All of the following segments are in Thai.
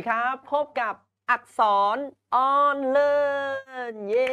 วัสดีครับพบกับอักษรออนเลอร์เย่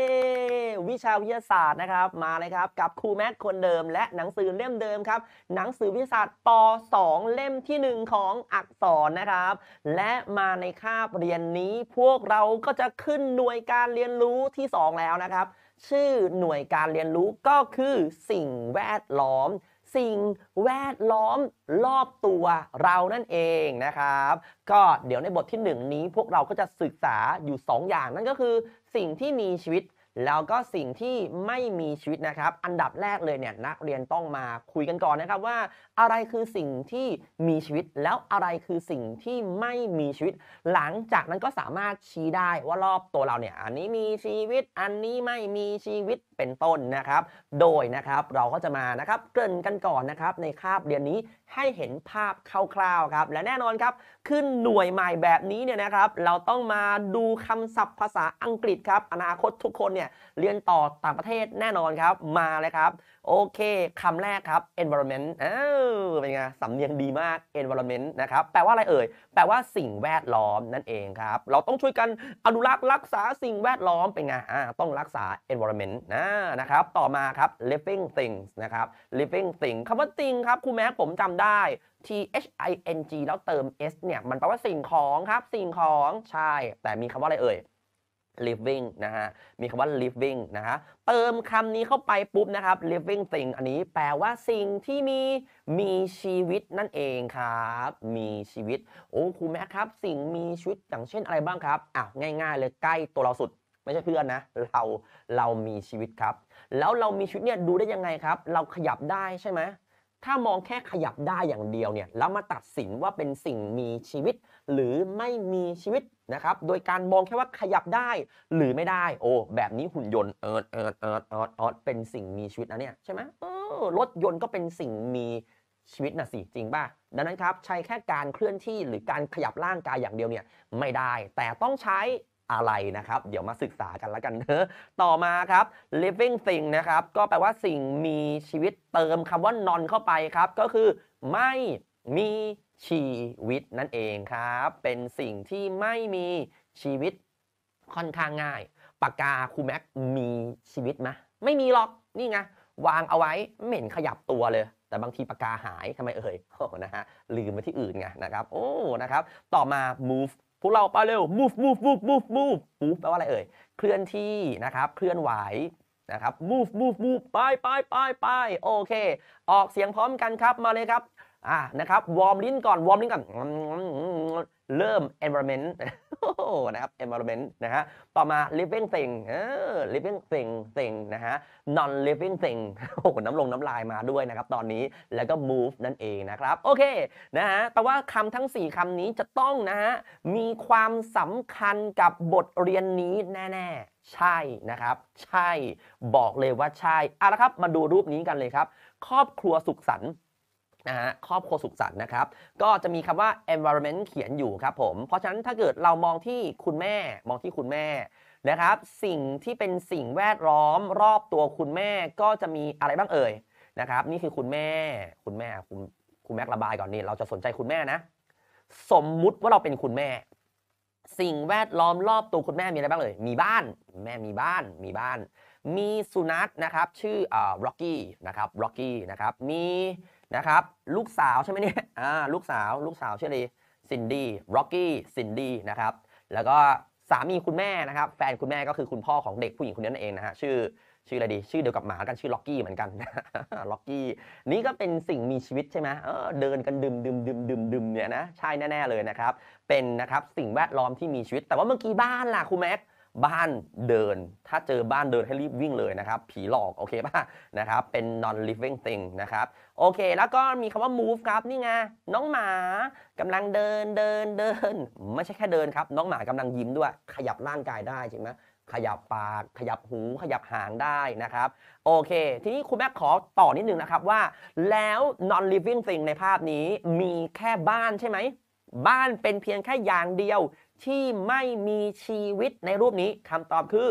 วิชาวิทยาศาสตร์นะครับมาเลยครับกับครูแมทคนเดิม และหนังสือเล่มเดิมครับ หนังสือวิทยาศาสตร์ป .2 เล่มที่ 1 ของอักษรนะครับ และมาในคาบเรียนนี้พวกเราก็จะขึ้นหน่วยการเรียนรู้ที่ 2 แล้วนะครับ ชื่อหน่วยการเรียนรู้ก็คือสิ่งแวดล้อมสิ่งแวดล้อมรอบตัวเรานั่นเองนะครับ ก็เดี๋ยวในบทที่ 1 นี้พวกเราก็จะศึกษาอยู่ 2 อย่างนั่นก็คือสิ่งที่มีชีวิตแล้วก็สิ่งที่ไม่มีชีวิตนะครับ อันดับแรกเลยเนี่ยนักเรียนต้องมาคุยกันก่อนนะครับว่า อะไรคือสิ่งที่มีชีวิตแล้วอะไรคือสิ่งที่ไม่มีชีวิต หลังจากนั้นก็สามารถชี้ได้ว่ารอบตัวเราเนี่ย อันนี้มีชีวิตอันนี้ไม่มีชีวิตเป็นต้นนะครับ โดยนะครับเราก็จะมานะครับเกริ่นกันก่อนนะครับในคาบเรียนนี้ให้เห็นภาพคร่าวๆครับ และแน่นอนครับ ขึ้นหน่วยใหม่แบบนี้เนี่ยนะครับ เราต้องมาดูคำศัพท์ภาษาอังกฤษครับ อนาคตทุกคนเนี่ย เรียนต่อต่างประเทศแน่นอนครับมาเลยครับโอเค คำแรกครับ environment เออเป็นไงสำเนียงดีมาก environment นะครับแปลว่าอะไรเอ่ย แปลว่าสิ่งแวดล้อมนั่นเองครับเราต้องช่วยกันอนุรักษ์รักษาสิ่งแวดล้อมเป็นไงอ่าต้องรักษา environment นะนะครับต่อมาครับ living things นะครับ living thing คำว่า thing ครับครูแม็กผมจำได้ T H I N G แล้วเติม s เนี่ยมันแปลว่าสิ่งของครับสิ่งของใช่แต่มีคำว่าอะไรเอ่ย living นะฮะ มีคำว่า living นะฮะ เติมคำนี้เข้าไปปุ๊บนะครับ living thing อันนี้แปลว่าสิ่งที่มีมีชีวิตนั่นเองครับ มีชีวิต โอ้ครูแม่ครับสิ่งมีชีวิตอย่างเช่นอะไรบ้างครับ อ้าวง่าย ๆ เลยใกล้ตัวเราสุด ไม่ใช่เพื่อนนะเราเรามีชีวิตครับ แล้วเรามีชีวิตเนี่ยดูได้ยังไงครับ เราขยับได้ใช่ไหมถ้ามองแค่ขยับได้อย่างเดียวเนี่ยแล้วมาตัดสินว่าเป็นสิ่งมีชีวิต หรือไม่มีชีวิตนะครับโดยการมองแค่ว่าขยับได้ หรือไม่ได้ โอ้แบบนี้หุ่นยนต์เอิร์ดเอิร์ดเอิร์ดเอิร์ดเอิร์ดเป็นสิ่งมีชีวิตนะเนี่ยใช่ไหมเออรถยนต์ก็เป็นสิ่งมีชีวิตนะสิจริงป่ะดังนั้นครับใช้แค่การเคลื่อนที่หรือการขยับร่างกายอย่างเดียวเนี่ย ไม่ได้ แต่ต้องใช้อะไรนะครับ เดี๋ยวมาศึกษากันแล้วกันเนอะต่อมาครับ living thing นะครับก็แปลว่าสิ่งมีชีวิตเติมคำว่านอนเข้าไปครับก็คือ ไม่มีชีวิตนั่นเองครับ เป็นสิ่งที่ไม่มีชีวิตค่อนข้างง่ายปากกาคูแม็กมีชีวิตไหมไม่มีหรอกนี่ไง วางเอาไว้เหม็นขยับตัวเลย แต่บางทีปากกาหายทำไมเอ่ยโอ้นะฮะลืมไปที่อื่นไงนะครับโอ้นะครับต่อมา move พวกเราไปเร็ว move move move move move move แปลว่าอะไรเอ่ย เคลื่อนที่นะครับ เคลื่อนไหว นะครับ move move move ไปไปไปไปโอเค ออกเสียงพร้อมกันครับมาเลยครับ อ่านะครับ วอร์มลิ้นก่อนวอร์มลิ้นก่อน เริ่ม environment นะครับ environment นะฮะ ต่อมา living thing เออ living thing thing นะฮะ non living thing โอ้ น้ำลงน้ำลายมาด้วยนะครับ ตอนนี้ แล้วก็ move นั่นเองนะครับ โอเค นะฮะ แต่ว่าคำทั้ง 4คำนี้จะต้องนะฮะ มีความสำคัญกับบทเรียนนี้แน่ๆ ใช่ นะครับ ใช่ บอกเลยว่าใช่เอาละครับ มาดูรูปนี้กันเลยครับ ครอบครัวสุขสันต์นะฮะครอบครัวสุขสันต์นะครับ ก็จะมีคำว่า environment เขียนอยู่ครับผมเพราะฉะนั้นถ้าเกิดเรามองที่คุณแม่มองที่คุณแม่นะครับ สิ่งที่เป็นสิ่งแวดล้อมรอบตัวคุณแม่ก็จะมีอะไรบ้างเอ่ยนะครับนี่คือคุณแม่คุณแม่คุณคุณแม่ระบายก่อนนี่เราจะสนใจคุณแม่นะสมมุติว่าเราเป็นคุณแม่ สิ่งแวดล้อมรอบตัวคุณแม่ มีอะไรบ้างเอ่ยมีบ้านแม่มีบ้านมีบ้าน มีสุนัขนะครับชื่ออ่อร็อกกี้นะครับร็อกกี้นะครับมีนะครับ ลูกสาวใช่ไหมเนี่ยอ่าลูกสาว ลูกสาวชื่ออะไรซินดี้ร็อกกี้ซินดี้นะครับ แล้วก็สามีคุณแม่นะครับ แฟนคุณแม่ก็คือคุณพ่อของเด็กผู้หญิงคนนี้นั่นเองนะฮะชื่อชื่ออะไรดี ชื่อเดียวกับหมากันชื่อล็อกกี้เหมือนกันล็อกกี้นี่ก็เป็นสิ่งมีชีวิตใช่ไหมเออเดินกันดื่มดื่มดื่มดื่มดื่มเนี่ยนะใช่แน่ ๆเลยนะครับเป็นนะครับสิ่งแวดล้อมที่มีชีวิต แต่ว่าเมื่อกี้บ้านล่ะครูแม็กบ้านเดิน ถ้าเจอบ้านเดินให้รีบวิ่งเลยนะครับ ผีหลอกโอเคป่ะนะครับเป็น non living thing นะครับโอเคแล้วก็มีคำว่า move ครับนี่ไงน้องหมากำลังเดินเดินเดินไม่ใช่แค่เดินครับ น้องหมากำลังยิ้มด้วย ขยับร่างกายได้จริงไหมขยับปาก ขยับหูขยับหางได้นะครับโอเค ทีนี้คุณแม่ขอต่อนิดนึงนะครับว่า แล้ว non living thing ในภาพนี้มีแค่บ้านใช่ไหมบ้านเป็นเพียงแค่อย่างเดียวที่ไม่มีชีวิตในรูปนี้คำตอบคือ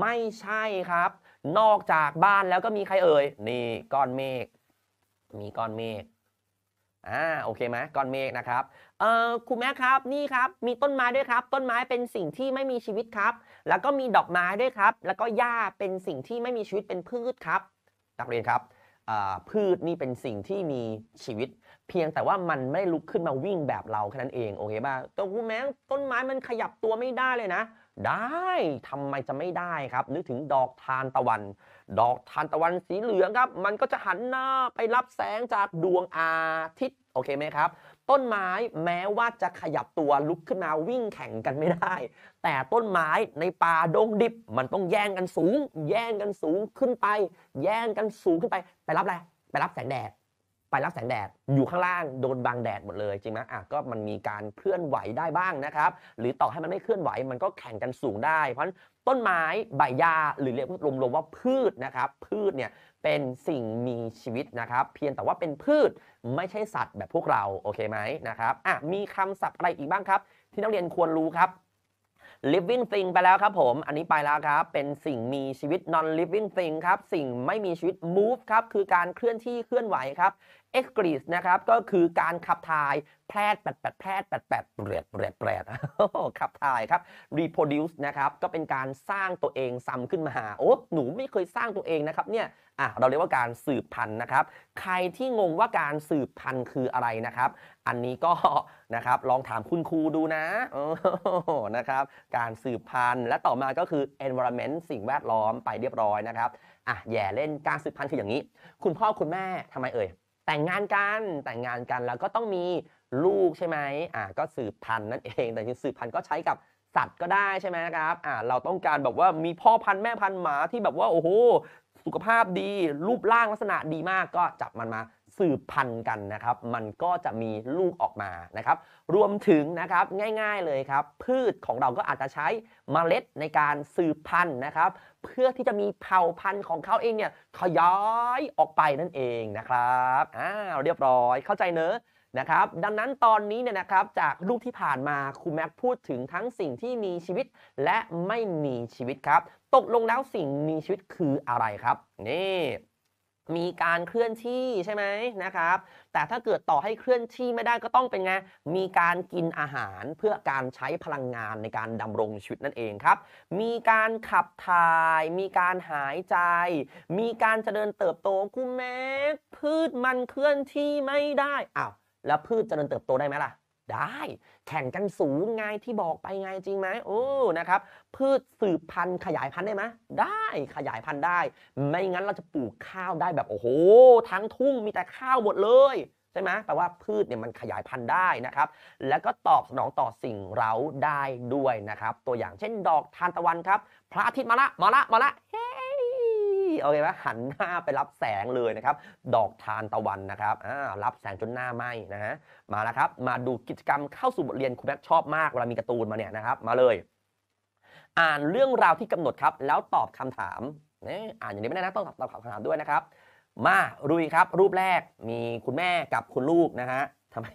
ไม่ใช่ครับ นอกจากบ้านแล้วก็มีใครเอ่ยนี่ก้อนเมฆมีก้อนเมฆอ่าโอเคไหมก้อนเมฆนะครับ เอ่อครูแม่ครับนี่ครับ มีต้นไม้ด้วยครับ ต้นไม้เป็นสิ่งที่ไม่มีชีวิตครับ แล้วก็มีดอกไม้ด้วยครับ แล้วก็หญ้า เป็นสิ่งที่ไม่มีชีวิตเป็นพืชครับนักเรียนครับพืชนี่เป็นสิ่งที่มีชีวิต เพียงแต่ว่ามันไม่ลุกขึ้นมาวิ่งแบบเราแค่นั้นเองโอเคป่ะต่คกูแม้ต้นไม้มันขยับตัวไม่ได้เลยนะ ได้ทำไมจะไม่ได้ครับนึกถึงดอกทานตะวัน ดอกทานตะวันสีเหลืองครับ มันก็จะหันหน้าไปรับแสงจากดวงอาทิตย์โอเคไหมครับต้นไม้ แม้ว่าจะขยับตัวลุกขึ้นมาวิ่งแข่งกันไม่ได้ แต่ต้นไม้ในป่าดงดิบมันต้องแย่งกันสูง แย่งกันสูงขึ้นไป แย่งกันสูงขึ้นไป ไปรับอะไรไปรับแสงแดดไปรับแสงแดดอยู่ข้างล่างโดนบังแดดหมดเลยจริงไหมอ่ะก็มันมีการเคลื่อนไหวได้บ้างนะครับหรือต่อให้มันไม่เคลื่อนไหวมันก็แข่งกันสูงได้เพราะนั้นต้นไม้ใบหญ้าหรือเรียกรวมๆว่าพืชนะครับ พืชเนี่ยเป็นสิ่งมีชีวิตนะครับ เพียงแต่ว่าเป็นพืชไม่ใช่สัตว์แบบพวกเราโอเคไหมนะครับอ่ะมีคำศัพท์อะไรอีกบ้างครับ ที่นักเรียนควรรู้ครับ living thing ไปแล้วครับผม อันนี้ไปแล้วครับ เป็นสิ่งมีชีวิต non living thing ครับ สิ่งไม่มีชีวิต move ครับ คือการเคลื่อนที่เคลื่อนไหวครับเกซ์กรีสนะครับก็คือการขับถ่ายแพร่แปดแปดแพร่แปดแปดเปรียดเปรียดเปรียดขับถ่ายครับรีโพดิวส์นะครับก็เป็นการสร้างตัวเองซ้ำขึ้นมาหาโอ้หนูไม่เคยสร้างตัวเองนะครับ เนี่ยอ่ะเราเรียกว่าการสืบพันธุ์นะครับ ใครที่งงว่าการสืบพันธุ์คืออะไรนะครับอันนี้ก็นะครับลองถามคุณครูดูนะนะครับการสืบพันธุ์และต่อมาก็คือ environment สิ่งแวดล้อมไปเรียบร้อยนะครับอ่ะแย่เล่นการสืบพันธุ์คืออย่างนี้ คุณพ่อคุณแม่ทำไมเอ่ยแต่งงานกันแต่งงานกันแล้วก็ต้องมีลูกใช่ไหมอ่าก็สืบพันธุ์นั่นเองแต่ริ่สืบพันธุ์ก็ใช้กับสัตว์ก็ได้ใช่ไหมครับอ่าเราต้องการแบบว่ามีพ่อพันธุ์แม่พันธุ์หมาที่แบบว่าโอ้โหสุขภาพดีรูปร่างลักษณะดีมากก็จับมันมาสืบพันธุ์กันนะครับ มันก็จะมีลูกออกมานะครับ รวมถึงนะครับง่าย ๆเลยครับ พืชของเราก็อาจจะใช้มเมล็ดในการสืบพันธุ์นะครับ เพื่อที่จะมีเผ่าพันธุ์ของเขาเองเนี่ยขยายออกไปนั่นเองนะครับอ้าวเรียบร้อยเข้าใจเนอะนะครับ ดังนั้นตอนนี้เนี่ยนะครับจากรูปที่ผ่านมาครูแม็กพูดถึงทั้งสิ่งที่มีชีวิตและไม่มีชีวิตครับตกลงแล้วสิ่งมีชีวิตคืออะไรครับ นี่ มีการเคลื่อนที่ใช่ไหมนะครับ แต่ถ้าเกิดต่อให้เคลื่อนที่ไม่ได้ก็ต้องเป็นไงมีการกินอาหารเพื่อการใช้พลังงานในการดำรงชีวิตนั่นเองครับ มีการขับถ่าย มีการหายใจ มีการเจริญเติบโตกณแม่พืชมันเคลื่อนที่ไม่ได้อ้าวแล้วพืชเจริญเติบโตได้ไหมล่ะได้แข่งกันสูงไงที่บอกไปไงจริงไหมโอ้นะครับ พืชสืบพันธุ์ขยายพันธุ์ได้ไหมได้ขยายพันธุ์ได้ ไม่งั้นเราจะปลูกข้าวได้แบบโอ้โห ทั้งทุ่งมีแต่ข้าวหมดเลยใช่ไหมแปลว่าพืชเนี่ยมันขยายพันธุ์ได้นะครับ แล้วก็ตอบสนองต่อสิ่งเราได้ด้วยนะครับ ตัวอย่างเช่น ดอกทานตะวันครับ พระอาทิตย์มาละมาละมาละเโอเคไหมหันหน้าไปรับแสงเลยนะครับ ดอกทานตะวันนะครับรับแสงจนหน้าไหมนะฮะมาแล้วครับ มาดูกิจกรรมเข้าสู่บทเรียนคุณแม่ชอบมากเวลามีการ์ตูนมาเนี่ยนะครับมาเลย อ่านเรื่องราวที่กำหนดครับแล้วตอบคำถามน่อ่านอย่างนี้ไม่ได้นะต้องตอบคำถามด้วยนะครับมาลุยครับ รูปแรกมีคุณแม่กับคุณลูกนะฮะทำไม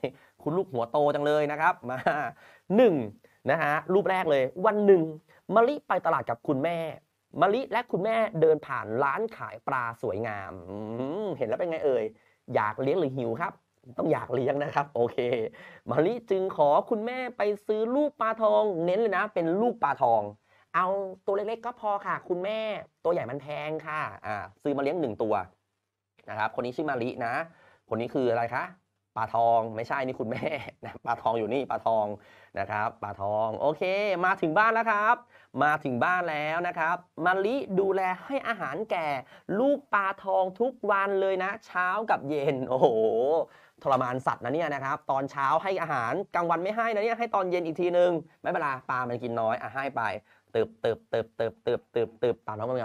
คุณลูกหัวโตจังเลยนะครับ มาหนึ่งนะฮะรูปแรกเลยวันหนึ่งมะลิไปตลาดกับคุณแม่มะลิและคุณแม่เดินผ่านร้านขายปลาสวยงามมเห็นแล้วเป็นไงเอ่ยอยากเลี้ยงหรือหิวครับ ต้องอยากเลี้ยงนะครับ โอเคมะลิจึงขอคุณแม่ไปซื้อลูกปลาทอง เน้นเลยนะ เป็นลูกปลาทอง เอาตัวเล็กๆ ก็พอค่ะ คุณแม่ตัวใหญ่มันแพงค่ะ อ่าซื้อมาเลี้ยงหนึ่งตัว นะครับคนนี้ชื่อมาลินะคนนี้คืออะไรคะปลาทอง ไม่ใช่นี่คุณแม่นะปลาทองอยู่นี่ปลาทองนะครับปลาทองโอเคมาถึงบ้านแล้วครับ มาถึงบ้านแล้วนะครับมาลิดูแลให้อาหารแก่ ลูกปลาทองทุกวันเลยนะ เช้ากับเย็น โอ้โหทรมานสัตว์นะเนี่ยนะครับ ตอนเช้าให้อาหารกลางวันไม่ให้นะเนี่ยให้ตอนเย็นอีกทีนึง ไม่เป็นไรปลามันกินน้อยอ่ะให้ไปเติบเติบเติบเติบเติบเติบเติบปลาท้องมัน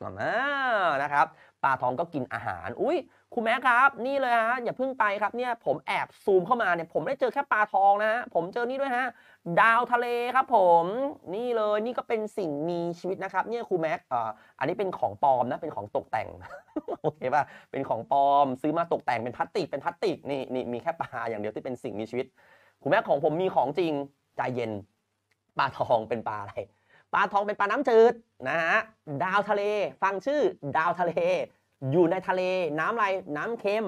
แบบนะครับปลาทองก็กินอาหาร อุ้ยคุณแม่ครับ นี่เลยฮะ อย่าเพิ่งไปครับ เนี่ยผมแอบซูมเข้ามาเนี่ยผมไม่ได้เจอแค่ปลาทองนะฮะผมเจอนี่ด้วยฮะ ดาวทะเลครับผม นี่เลย นี่ก็เป็นสิ่งมีชีวิตนะครับ เนี่ยครูแม็กอ่าอันนี้เป็นของปลอมนะ เป็นของตกแต่ง โอเคป่ะ เป็นของปลอมซื้อมาตกแต่งเป็นพลาสติก เป็นพลาสติก นี่นี่มีแค่ปลาอย่างเดียวที่เป็นสิ่งมีชีวิต ครูแม็กของผมมีของจริง ใจเย็น ปลาทองเป็นปลาอะไรปลาทองเป็นปลาน้ำจืด นะฮะดาวทะเลฟังชื่อดาวทะเลอยู่ในทะเลน้ำไรน้ำเค็ม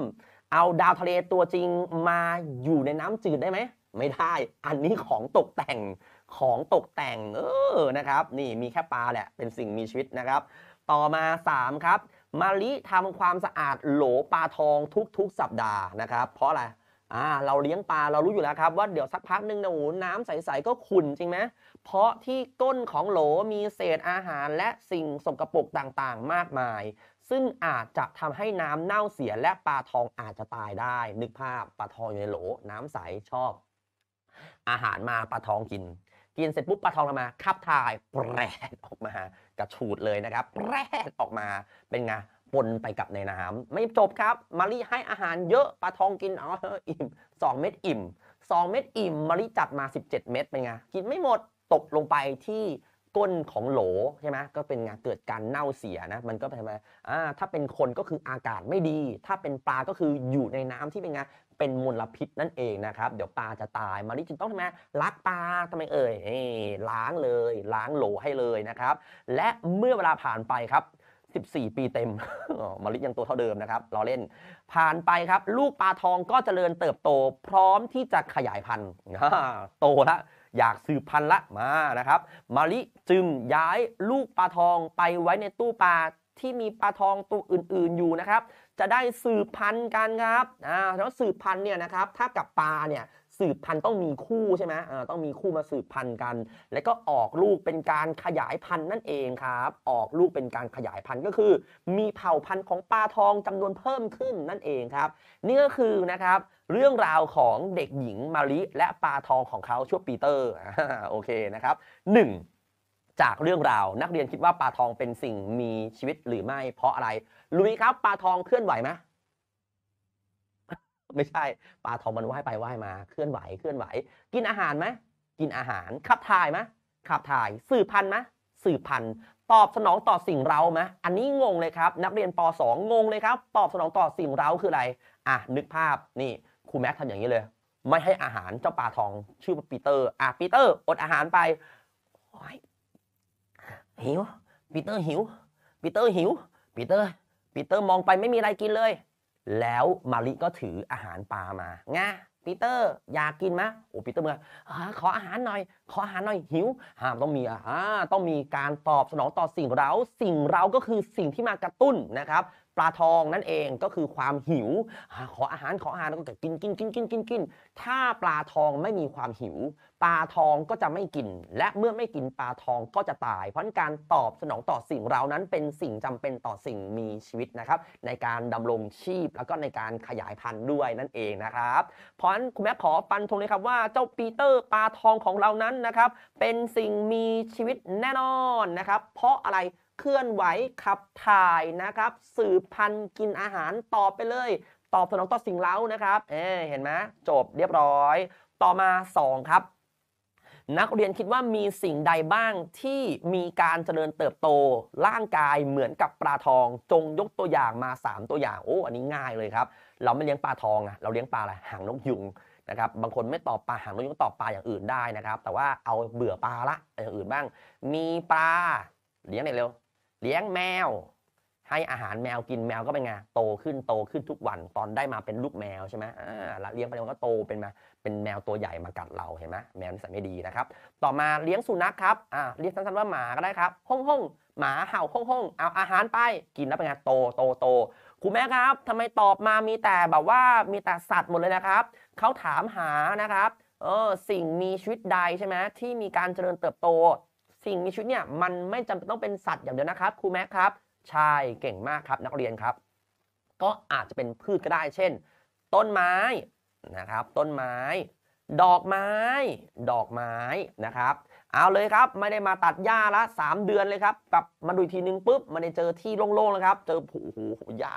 เอาดาวทะเลตัวจริงมาอยู่ในน้ำจืดได้ไหม ไม่ได้อันนี้ของตกแต่งของตกแต่งเออนะครับนี่มีแค่ปลาแหละเป็นสิ่งมีชีวิตนะครับ ต่อมา 3 ครับมาลิทำความสะอาดโหลปลาทองทุกๆสัปดาห์นะครับเพราะอะไรอ่าเราเลี้ยงปลาเรารู้อยู่แล้วครับว่า เดี๋ยวสักพักหนึ่งนะโอ้น้ำใสๆ ก็ขุ่นจริงไหมเพราะที่ก้นของโหลมีเศษอาหารและสิ่งสกปรกต่างๆ มากมาย ซึ่งอาจจะทำให้น้ำเน่าเสียและปลาทองอาจจะตายได้ นึกภาพปลาทองอยู่ในโหลน้ำใสชอบ อาหารมาปลาทองกิน กินเสร็จปุ๊บปลาทองมาขับถ่ายแปรออกมากระฉูดเลยนะครับแปรออกมาเป็นไงปนไปกับในน้ำไม่จบครับมารีให้อาหารเยอะปลาทองกินอ๋ออิ่มสองเม็ดอิ่มสองเม็ดอิ่ม มารีจัดมา 17 เม็ดเป็นไงกินไม่หมดตกลงไปที่ก้นของโหลใช่ไหมก็เป็นงานเกิดการเน่าเสียนะมันก็เป็นมาถ้าเป็นคนก็คืออากาศไม่ดี ถ้าเป็นปลาก็คืออยู่ในน้ำที่เป็นไงเป็นมลพิษนั่นเองนะครับเดี๋ยวปลาจะตายมาริจึงต้องทำไมลักปลาทำไมเอ่ยล้างเลย ล้างโหลให้เลยนะครับ และเมื่อเวลาผ่านไปครับ14ปีเต็ม มาลิยังตัวเท่าเดิมนะครับเราเล่นผ่านไปครับ ลูกปลาทองก็จเจริญเติบโตพร้อมที่จะขยายพันธุ์ โตละ อยากสืบพันธุ์ละ มานะครับ มาลิ จึง ย้ายลูกปลาทองไปไว้ในตู้ปลา ที่มีปลาทองตัวอื่นๆอยู่นะครับ จะได้สืบพันธุ์กันครับแล้วสืบพันธุ์เนี่ยนะครับ ถ้ากับปลาเนี่ยสืบพันธุ์ต้องมีคู่ใช่ไหมต้องมีคู่มาสืบพันธุ์กัน แล้วก็ออกลูกเป็นการขยายพันธุ์นั่นเองครับ ออกลูกเป็นการขยายพันธุ์ก็คือ มีเผ่าพันธุ์ของปลาทองจำนวนเพิ่มขึ้นนั่นเองครับนี่ก็คือนะครับ เรื่องราวของเด็กหญิงมาริและปลาทองของเขาชั่วปีเตอร์โอเคนะครับ1จากเรื่องราว นักเรียนคิดว่าปลาทองเป็นสิ่งมีชีวิตหรือไม่เพราะอะไร ลุยครับปลาทองเคลื่อนไหวไหมไม่ใช่ปลาทองมันว่ายไปว่ายมาเคลื่อนไหวเคลื่อนไหวกินอาหารไหมกินอาหารขับถ่ายไหมขับถ่าย สืบพันธุ์ไหมสืบพันธุ์ตอบสนองต่อสิ่งเราไหมอันนี้งงเลยครับ นักเรียนป .2 งงเลยครับ ตอบสนองต่อสิ่งเราคืออะไร อ่ะนึกภาพนี่ครูแม็กทำอย่างนี้เลย ไม่ให้อาหาร เจ้าปลาทอง ชื่อปีเตอร์อ่ะปีเตอร์ อดอาหารไปหิวปีเตอร์หิวปีเตอร์หิวปีเตอร์ปีเตอร์มองไปไม่มีอะไรกินเลยแล้วมาริก็ถืออาหารปลามาไงปีเตอร์ อยากกินไหมโอ้ปีเตอร์เมื่อขออาหารหน่อย ขออาหารหน่อยหิวห้ามต้องมีอ่าต้องมีการตอบสนองต่อสิ่งเรา สิ่งเราก็คือสิ่งที่มากระตุ้นนะครับปลาทองนั่นเองก็คือความหิว ขออาหารขออาหารแล้วก็กินกินกินกินกินกินถ้าปลาทองไม่มีความหิวปลาทองก็จะไม่กินและเมื่อไม่กินปลาทองก็จะตาย เพราะการตอบสนองต่อสิ่งเรานั้น เป็นสิ่งจำเป็นต่อสิ่งมีชีวิตนะครับในการดำรงชีพแล้วก็ในการขยายพันธุ์ด้วยนั่นเองนะครับเพราะนั้นคุณแม่ขอปันธงเลยครับว่า เจ้าปีเตอร์ ปลาทองของเรานั้นนะครับ เป็นสิ่งมีชีวิตแน่นอนนะครับ เพราะอะไรเคลื่อนไหวขับถ่ายนะครับ สืบพันธุ์กินอาหารตอบไปเลยตอบสนองต่อสิ่งเล้านะครับเอเห็นไหมจบเรียบร้อยต่อมา2ครับนักเรียนคิดว่ามีสิ่งใดบ้างที่มีการเจริญเติบโต ร่างกายเหมือนกับปลาทองจงยกตัวอย่างมา 3 ตัวอย่างโอ้ อันนี้ง่ายเลยครับ เราไม่เลี้ยงปลาทองอะเราเลี้ยงปลาอะไรหางนกยุงนะครับบางคนไม่ตอบปลาหางนกยุงตอบปลาอย่างอื่นได้นะครับ แต่ว่าเอาเบื่อปลาละอย่างอื่นบ้าง มีปลา เลี้ยงไหนเร็วเลี้ยงแมว ให้อาหารแมวกินแมวก็เป็นไงโตขึ้นโตขึ้นทุกวันตอนได้มาเป็นลูกแมวใช่ไหมอ่าแล้วเลี้ยงไปมันก็โตเป็นมาเป็นแมวตัวใหญ่มากัดเราเห็นไหมแมวนิสัยไม่ดีนะครับ ต่อมาเลี้ยงสุนัขครับอ่าเรียกสั้นๆว่าหมาก็ได้ครับห้องห้องหมาเห่าห้องห้องเอาอาหารไปกินแล้วเป็นไงโตโตโตคุณแม่ครับทำไมตอบมามีแต่แบบว่ามีแต่สัตว์หมดเลยนะครับเขาถามหานะครับเออสิ่งมีชีวิตใดใช่ไหมที่มีการเจริญเติบโตสิ่งมีชีวิตเนี่ยมันไม่จำเป็นต้องเป็นสัตว์อย่างเดียวนะครับครูแม็กครับใช่เก่งมากครับนักเรียนครับ ก็อาจจะเป็นพืชก็ได้ เช่น ต้นไม้นะครับ ต้นไม้ดอกไม้ ดอกไม้นะครับ เอาเลยครับไม่ได้มาตัดหญ้าละ 3 เดือนเลยครับกลับมาดูทีนึงปุ๊บมาได้เจอที่โล่งๆแล้วครับ เจอผู้โหญ้า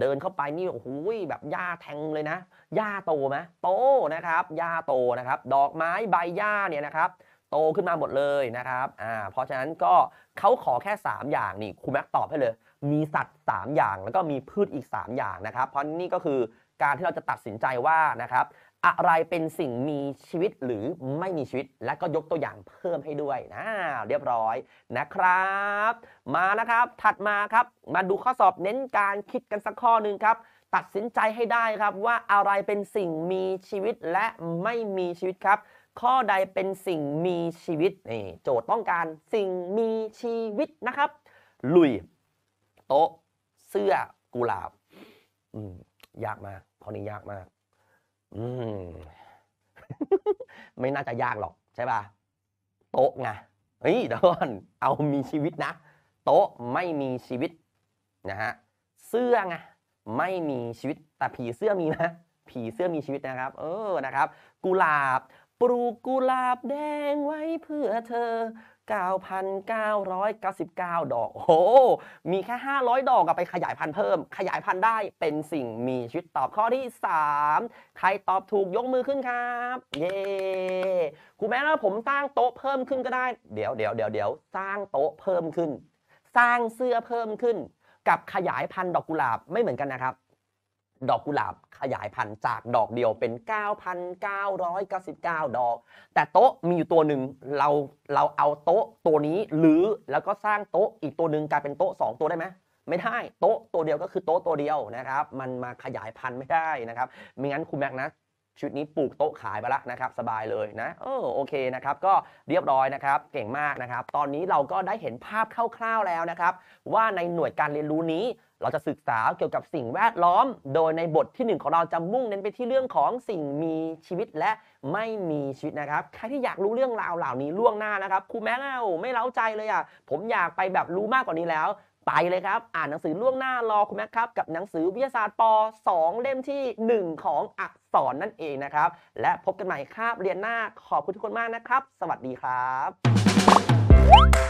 เดินเข้าไปนี่โอ้โหแบบหญ้าแทงเลยนะหญ้าโตไหมโตนะครับหญ้าโตนะครับ ดอกไม้ใบหญ้าเนี่ยนะครับโตขึ้นมาหมดเลยนะครับ อ่า เพราะฉะนั้นก็เขาขอแค่ 3 อย่างนี่ครูแม็กตอบให้เลย มีสัตว์ 3 อย่างแล้วก็มีพืชอีก 3 อย่างนะครับ เพราะนี่ก็คือการที่เราจะตัดสินใจว่านะครับอะไรเป็นสิ่งมีชีวิตหรือไม่มีชีวิต และก็ยกตัวอย่างเพิ่มให้ด้วยนะเรียบร้อยนะครับ มานะครับ ถัดมาครับ มาดูข้อสอบเน้นการคิดกันสักข้อหนึ่งครับ ตัดสินใจให้ได้ครับว่าอะไรเป็นสิ่งมีชีวิตและไม่มีชีวิตครับข้อใดเป็นสิ่งมีชีวิตนี่โจทย์ต้องการสิ่งมีชีวิตนะครับ ลุย โต๊ะ เสื้อกุหลาบอืมยากมากข้อนี้ยากมากอืมไม่น่าจะยากหรอก ใช่ป่ะ โต๊ะไงเฮ้ยเดี๋ยวก่อนเอามีชีวิตนะ โต๊ะไม่มีชีวิตนะฮะเสื้อไงไม่มีชีวิตแต่ผีเสื้อมีนะผีเสื้อมีชีวิตนะครับ เออนะครับกุหลาบปลูกกุหลาบแดงไว้เพื่อเธอ 9,999 ดอก โอ้ มีแค่ 500 ดอกก็ไปขยายพันธุ์เพิ่ม ขยายพันธุ์ได้เป็นสิ่งมีชีวิตตอบข้อที่ 3 ใครตอบถูกยกมือขึ้นครับ เย้ครูแม่แล้วผมสร้างโต๊ะเพิ่มขึ้นก็ได้ เดี๋ยวเดี๋ยวเดี๋ยวเดี๋ยว สร้างโต๊ะเพิ่มขึ้น สร้างเสื้อเพิ่มขึ้น กับขยายพันธุ์ดอกกุหลาบไม่เหมือนกันนะครับดอกกุหลาบขยายพันธุ์จากดอกเดียวเป็น 9,999 ดอก แต่โต๊ะมีอยู่ตัวหนึ่งเราเราเอาโต๊ะตัวนี้ หรือแล้วก็สร้างโต๊ะอีกตัวหนึ่งกลายเป็นโต๊ะ 2 ตัวได้ไหม ไม่ได้โต๊ะตัวเดียวก็คือโต๊ะตัวเดียวนะครับ มันมาขยายพันธุ์ไม่ได้นะครับไม่งั้นคุณแม็กนะ ชุดนี้ปลูกโต๊ะขายไปแล้วนะครับ สบายเลยนะ เออโอเคนะครับ ก็เรียบร้อยนะครับเก่งมากนะครับ ตอนนี้เราก็ได้เห็นภาพคร่าว ๆแล้วนะครับว่าในหน่วยการเรียนรู้นี้เราจะศึกษาเกี่ยวกับสิ่งแวดล้อม โดยในบทที่1ของเราจะมุ่งเน้นไปที่เรื่องของสิ่งมีชีวิตและไม่มีชีวิตนะครับ ใครที่อยากรู้เรื่องราวเหล่านี้ล่วงหน้านะครับครูแม่เอาไม่เล้าใจเลยอ่ะผมอยากไปแบบรู้มากกว่านี้แล้ว ไปเลยครับอ่านหนังสือล่วงหน้ารอคุณแม่ครับกับหนังสือวิทยาศาสตร์ป2เล่มที่ 1 ของอักษรนั่นเองนะครับ และพบกันใหม่คาบเรียนหน้าขอบคุณทุกคนมากนะครับ สวัสดีครับ